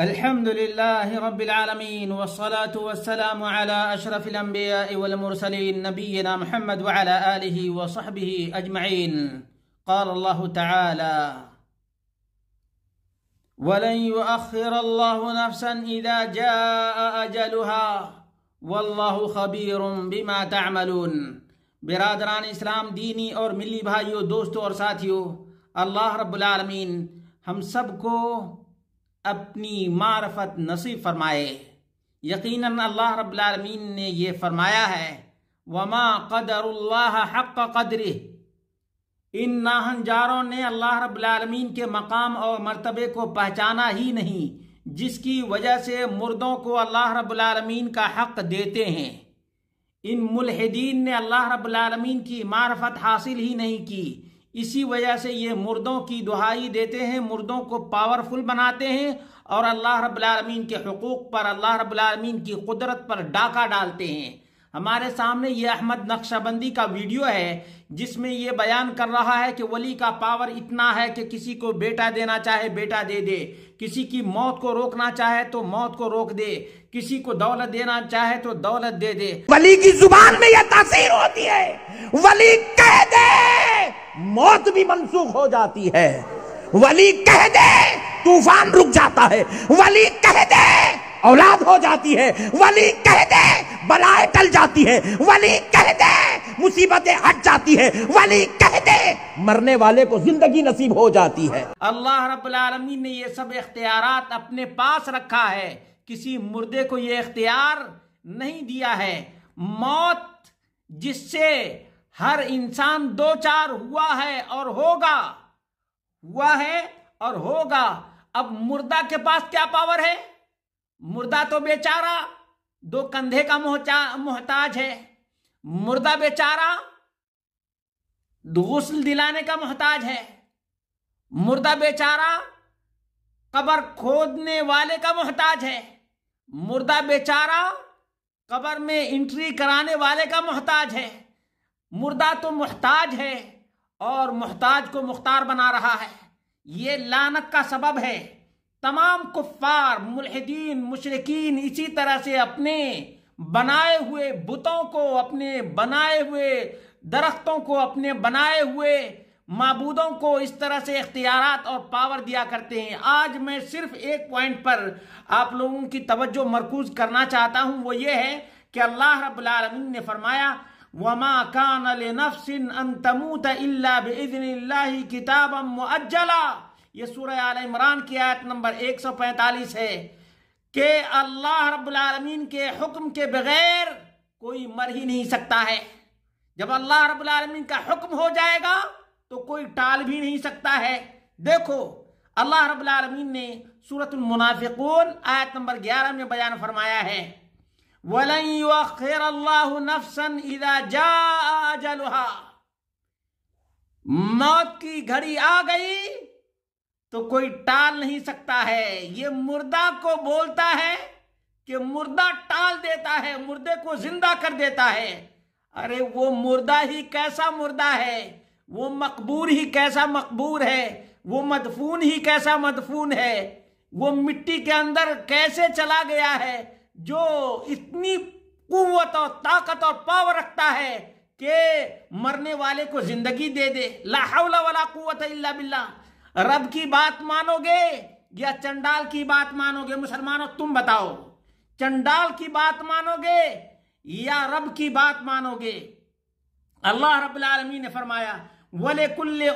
الحمد لله رب العالمين والصلاة والسلام على أشرف الأنبياء والمرسلين نبينا محمد وعلى آله وصحبه أجمعين قال الله تعالى ولن يؤخر الله نفسا إذا جاء أجلها والله خبير بما تعملون برادران اسلام ديني اور ملي بھائیوں دوستو اور ساتيو اللہ رب العالمين ہم سب کو अपनी मारफत नसीब फरमाए यकीन अल्लाह रब्लमीन ने यह फरमाया है वमा कदर हक कदर इन नाहनजारों ने अल्लाह रब्लमीन के मकाम और मरतबे को पहचाना ही नहीं जिसकी वजह से मुर्दों को अल्लाह रब्लमीन का हक देते हैं इन मुलहदीन ने अल्लाह रबालमीन की मारफत हासिल ही नहीं की इसी वजह से ये मुर्दों की दुहाई देते हैं मुर्दों को पावरफुल बनाते हैं और अल्लाह रबालमीन के हकूक़ पर अल्लाह रबालमीन की कुदरत पर डाका डालते हैं हमारे सामने ये अहमद नक्शाबंदी का वीडियो है जिसमें ये बयान कर रहा है कि वली का पावर इतना है कि किसी को बेटा देना चाहे बेटा दे दे किसी की मौत को रोकना चाहे तो मौत को रोक दे किसी को दौलत देना चाहे तो दौलत दे दे वली की जुबान में यह तासीर होती है वली कह दे मौत भी मनसूख हो जाती है वली कह दे तूफान रुक जाता है वली कह दे औलाद हो जाती है वली कह दे बलाए टल जाती है वली कह दे मुसीबतें हट जाती है वली कह दे मरने वाले को जिंदगी नसीब हो जाती है अल्लाह रबी ने ये सब इख्तियार अपने पास रखा है किसी मुर्दे को ये इख्तियार नहीं दिया है मौत जिससे हर इंसान दो चार हुआ है और होगा हुआ है और होगा अब मुर्दा के पास क्या पावर है मुर्दा तो बेचारा दो कंधे का मोहताज है मुर्दा बेचारा गुसल दिलाने का मोहताज है मुर्दा बेचारा कबर खोदने वाले का मोहताज है मुर्दा बेचारा कबर में एंट्री कराने वाले का मोहताज है मुर्दा तो मुहताज है और मुहताज को मुख्तार बना रहा है ये लानत का सबब है तमाम कुफार मुलहदीन मुशरकिन इसी तरह से अपने बनाए हुए बुतों को अपने बनाए हुए दरख्तों को अपने बनाए हुए मबूदों को इस तरह से इख्तियार और पावर दिया करते हैं आज मैं सिर्फ एक पॉइंट पर आप लोगों की तवज्जो मरकूज करना चाहता हूं वो ये है कि अल्लाह रबालमीन ने फरमाया वमा कान नफसिन अनतमूत इल्ला बिजन किताब मुअज्जला ये सूर्य आल इमरान की आयत नंबर 145 है के अल्लाह रबालमीन के हुक्म के बगैर कोई मर ही नहीं सकता है जब अल्लाह रबालमीन का हुक्म हो जाएगा तो कोई टाल भी नहीं सकता है देखो अल्लाह रबालमीन ने सूरत मुनाफिकून आयत नंबर 11 में बयान फरमाया है वलैर अल्लाह नफसन इदा जा मौत की घड़ी आ गई तो कोई टाल नहीं सकता है ये मुर्दा को बोलता है कि मुर्दा टाल देता है मुर्दे को जिंदा कर देता है अरे वो मुर्दा ही कैसा मुर्दा है वो मकबूर ही कैसा मकबूर है वो मदफून ही कैसा मदफून है वो मिट्टी के अंदर कैसे चला गया है जो इतनी कुत और ताकत और पावर रखता है कि मरने वाले को जिंदगी दे दे लाहौला वाला कुत इल्ला बिल्ला रब की बात मानोगे या चंडाल की बात मानोगे मुसलमानों तुम बताओ चंडाल की बात मानोगे या रब की बात मानोगे अल्लाह रबी ने फरमाया वले कुल्ले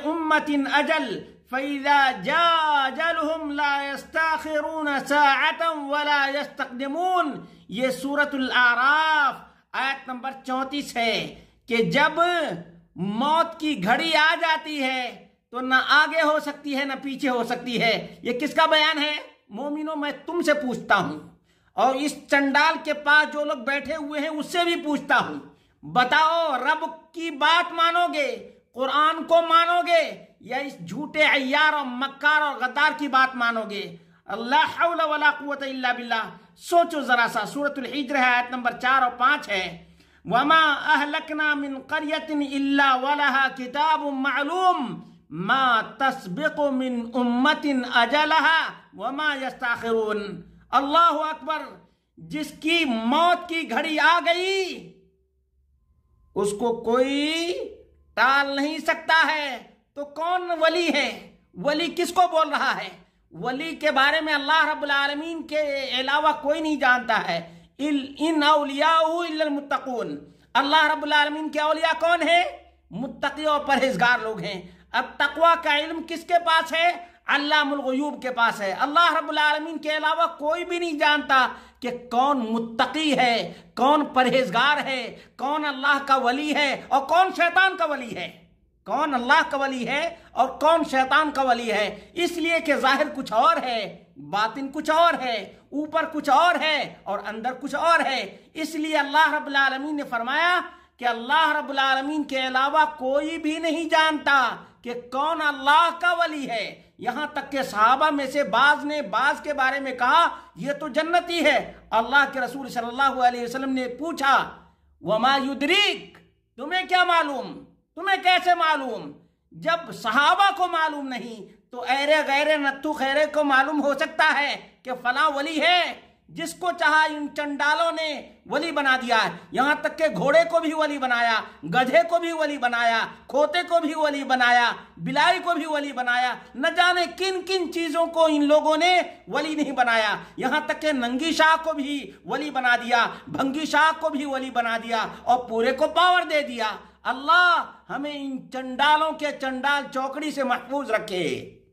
इन अजल فإذا جاء جلهم لا يستأخرون ساعة ولا يستقدمون ये सूरतुल आराफ आयत नंबर चौंतीस है कि जब मौत की घड़ी आ जाती है तो ना आगे हो सकती है ना पीछे हो सकती है ये किसका बयान है मोमिनो मैं तुमसे पूछता हूं और इस चंडाल के पास जो लोग बैठे हुए हैं उससे भी पूछता हूं बताओ रब की बात मानोगे कुरान को मानोगे या इस झूठे अयार और मक्कार और गद्दार की बात मानोगे अल्लाह वला बिल्ला सोचो जरा सा सूरतुल हिजर है आयत नंबर चार और पांच है वमा अहलकना मिन करयतिन इल्ला वलहा किताब मालूम मा तस्बिक मिन उम्मतिन अजलहा वमा यस्ताखिरून अल्लाह अकबर जिसकी मौत की घड़ी आ गई उसको कोई टाल नहीं सकता है तो कौन वली है वली किसको बोल रहा है वली के बारे में अल्लाह रब्बुल आलमीन के अलावा कोई नहीं जानता है इल इन अलियातकून अल्लाह रब्बुल आलमीन के अलिया कौन है मुत्तकी और परहेजगार लोग हैं अब तकवा का इल्म किसके पास है अल्लाह मुलगयूब के पास है अल्लाह रब्बुल आलमीन के अलावा कोई भी नहीं जानता कि कौन मुत्तकी है कौन परहेजगार है कौन अल्लाह का वली है और कौन शैतान का वली है कौन अल्लाह का वली है और कौन शैतान का वली है इसलिए कि जाहिर कुछ और है बातिन कुछ और है ऊपर कुछ और है और अंदर कुछ और है इसलिए अल्लाह रब्बुल आलमीन ने फरमाया कि अल्लाह रब्बुल आलमीन के अलावा कोई भी नहीं जानता कि कौन अल्लाह का वली है यहां तक के सहाबा में से बाज ने बाज के बारे में कहा यह तो जन्नती है अल्लाह के रसूल सल्लल्लाहु अलैहि वसल्लम ने पूछा वमा युद्रीक तुम्हें क्या मालूम तुम्हें कैसे मालूम जब सहाबा को मालूम नहीं तो ऐरे गैर नत्थु खैरे को मालूम हो सकता है कि फला वली है जिसको चाहा इन चंडालों ने वली बना दिया है यहां तक के घोड़े को भी वली बनाया गधे को भी वली बनाया खोते को भी वली बनाया बिलाई को भी वली बनाया न जाने किन किन चीजों को इन लोगों ने वली नहीं बनाया यहां तक के नंगी शाह को भी वली बना दिया भंगी शाह को भी वली बना दिया और पूरे को पावर दे दिया अल्लाह हमें इन चंडालों के चंडाल चौकड़ी से महफूज रखे